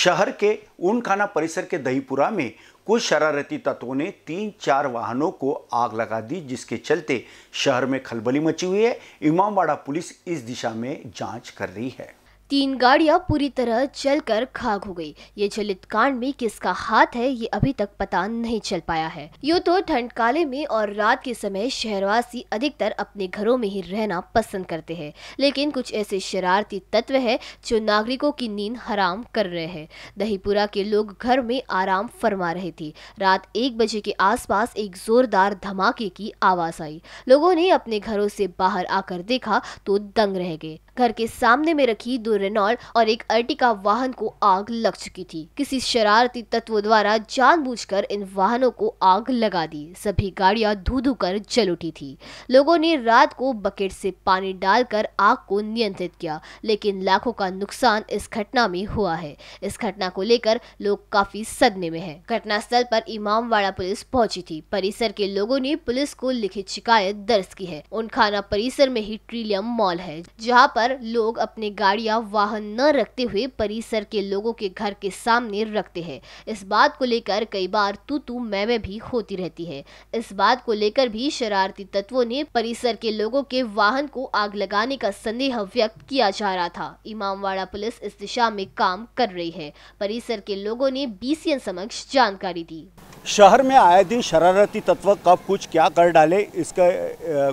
शहर के ऊनखाना परिसर के दहीपुरा में कुछ शरारती तत्वों ने तीन चार वाहनों को आग लगा दी जिसके चलते शहर में खलबली मची हुई है इमामबाड़ा पुलिस इस दिशा में जांच कर रही है तीन गाड़ियां पूरी तरह जलकर खाक हो गई ये जलित कांड में किसका हाथ है ये अभी तक पता नहीं चल पाया है यू तो ठंड काले में और रात के समय शहरवासी अधिकतर अपने घरों में ही रहना पसंद करते हैं लेकिन कुछ ऐसे शरारती तत्व है जो नागरिकों की नींद हराम कर रहे हैं दहीपुरा के लोग घर में आराम फरमा रहे थे रात एक बजे के आस एक जोरदार धमाके की आवाज आई लोगों ने अपने घरों से बाहर आकर देखा तो दंग रह गए घर के सामने में रखी दो रेनॉल और एक अर्टिका वाहन को आग लग चुकी थी किसी शरारती तत्व द्वारा जानबूझकर इन वाहनों को आग लगा दी सभी गाड़ियां धू धू कर जल उठी थी लोगों ने रात को बकेट से पानी डालकर आग को नियंत्रित किया लेकिन लाखों का नुकसान इस घटना में हुआ है इस घटना को लेकर लोग काफी सदमे में है घटनास्थल पर इमामवाड़ा पुलिस पहुंची थी परिसर के लोगों ने पुलिस को लिखित शिकायत दर्ज की है खाना परिसर में ही ट्रिलियम मॉल है जहाँ पर पर लोग अपने गाड़ियां वाहन न रखते हुए परिसर के लोगों के घर के सामने रखते हैं इस बात को लेकर कई बार तू तू मैं मैं भी होती रहती है इस बात को लेकर भी शरारती तत्वों ने परिसर के लोगों के वाहन को आग लगाने का संदेह व्यक्त किया जा रहा था इमामवाड़ा पुलिस इस दिशा में काम कर रही है परिसर के लोगों ने बीसीएन समक्ष जानकारी दी शहर में आए दिन शरारती तत्व कब कुछ क्या कर डाले इसका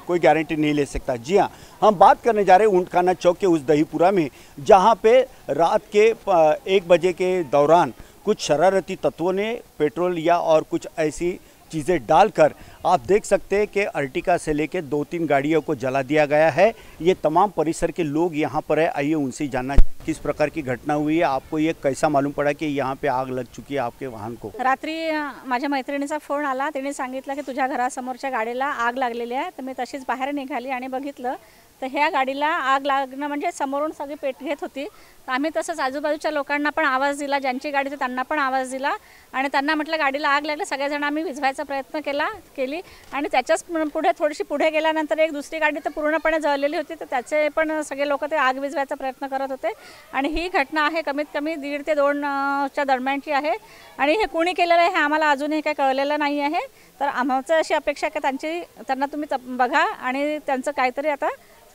कोई गारंटी नहीं ले सकता जी हाँ हम बात करने जा रहे हैं ऊंटखाना चौक के उस दहीपुरा में जहाँ पे रात के एक बजे के दौरान कुछ शरारती तत्वों ने पेट्रोल या और कुछ ऐसी चीज़ें डालकर आप देख सकते हैं कि अर्टिका से लेकर दो तीन गाड़ियों को जला दिया गया है ये तमाम परिसर के लोग यहाँ पर है आइए उनसे जानना किस प्रकार की घटना हुई है आपको ये कैसा मालूम पड़ा की यहाँ पे आग लग चुकी है आपके वाहन को रात्रि माझ्या मैत्रिणीचा फोन आला तिने सांगितलं की तुझ्या घरासमोरच्या गाडीला आग लागलेली आहे तर मी तशीच बाहेर निघाली आणि बघितलं तर ह्या गाडीला आग लागणं म्हणजे समोरून सगळी पेट घेत होती तर आम्ही तसंच आजूबाजूच्या लोकांना पण आवाज दिला ज्यांची गाडी होती त्यांना पण आवाज दिला आणि त्यांना म्हटलं गाडीला आग लागली सगळेजण आम्ही विझवायचा प्रयत्न केला केली आणि त्याच्याच पुढे थोडीशी पुढे गेल्यानंतर एक दुसरी गाडी तर पूर्णपणे जळलेली होती तर त्याचे पण सगळे लोक ते आग विझवायचा प्रयत्न करत होते आणि ही घटना आहे कमीत कमी दीड ते दोनच्या दरम्यानची आहे आणि हे कोणी केलेलं आहे हे आम्हाला अजूनही काही कळलेलं नाही आहे तर आम्हाचं अशी अपेक्षा आहे की त्यांची त्यांना तुम्ही बघा आणि त्यांचं काहीतरी आता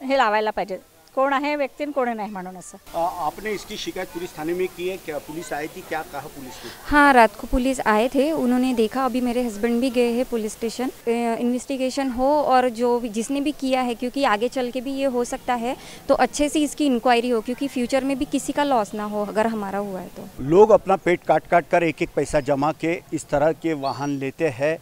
हे लावायला पाहिजे कोण आहे व्यक्ती कोणी नाही म्हणून असं आपने इसकी शिकायत पुलिस थाने में की है क्या पुलिस आई थी क्या कहा पुलिस को हाँ रात को पुलिस आए थे उन्होंने देखा अभी मेरे हस्बैंड भी गए हैं पुलिस स्टेशन इन्वेस्टिगेशन हो और जो भी जिसने भी किया है क्योंकि आगे चल के भी ये हो सकता है तो अच्छे से इसकी इंक्वायरी हो क्योंकि फ्यूचर में भी किसी का लॉस ना हो अगर हमारा हुआ है तो लोग अपना पेट काट काट कर एक एक पैसा जमा के इस तरह के वाहन लेते हैं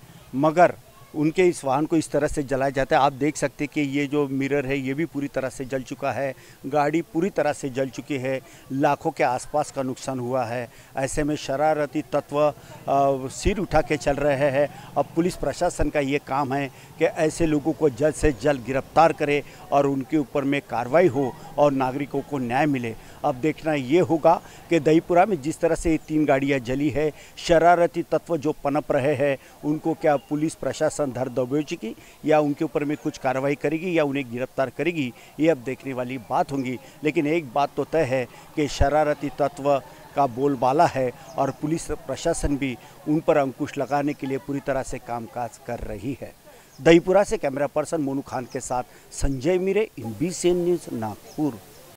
मगर उनके इस वाहन को इस तरह से जलाया जाता है आप देख सकते हैं कि ये जो मिरर है ये भी पूरी तरह से जल चुका है गाड़ी पूरी तरह से जल चुकी है लाखों के आसपास का नुकसान हुआ है ऐसे में शरारती तत्व सिर उठा के चल रहे हैं अब पुलिस प्रशासन का ये काम है कि ऐसे लोगों को जल्द से जल्द गिरफ्तार करे और उनके ऊपर में कार्रवाई हो और नागरिकों को न्याय मिले अब देखना ये होगा कि दहीपुरा में जिस तरह से ये तीन गाड़ियाँ जली है शरारती तत्व जो पनप रहे हैं उनको क्या पुलिस प्रशासन धर दबोचेगी या उनके ऊपर में कुछ कार्रवाई करेगी या उन्हें गिरफ्तार करेगी ये अब देखने वाली बात होगी लेकिन एक बात तो तय है कि शरारती तत्व का बोलबाला है और पुलिस प्रशासन भी उन पर अंकुश लगाने के लिए पूरी तरह से कामकाज कर रही है दहीपुरा से कैमरा पर्सन मोनू खान के साथ Sanjay Meere in B news Nagpur